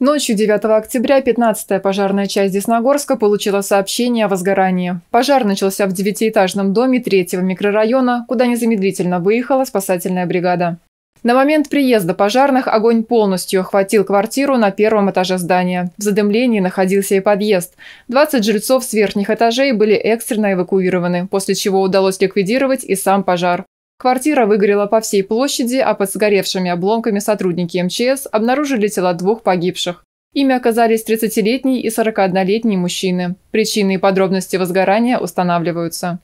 Ночью 9 октября 15-я пожарная часть Десногорска получила сообщение о возгорании. Пожар начался в девятиэтажном доме третьего микрорайона, куда незамедлительно выехала спасательная бригада. На момент приезда пожарных огонь полностью охватил квартиру на первом этаже здания. В задымлении находился и подъезд. 20 жильцов с верхних этажей были экстренно эвакуированы, после чего удалось ликвидировать и сам пожар. Квартира выгорела по всей площади, а под сгоревшими обломками сотрудники МЧС обнаружили тела двух погибших. Ими оказались 30-летний и 41-летний мужчины. Причины и подробности возгорания устанавливаются.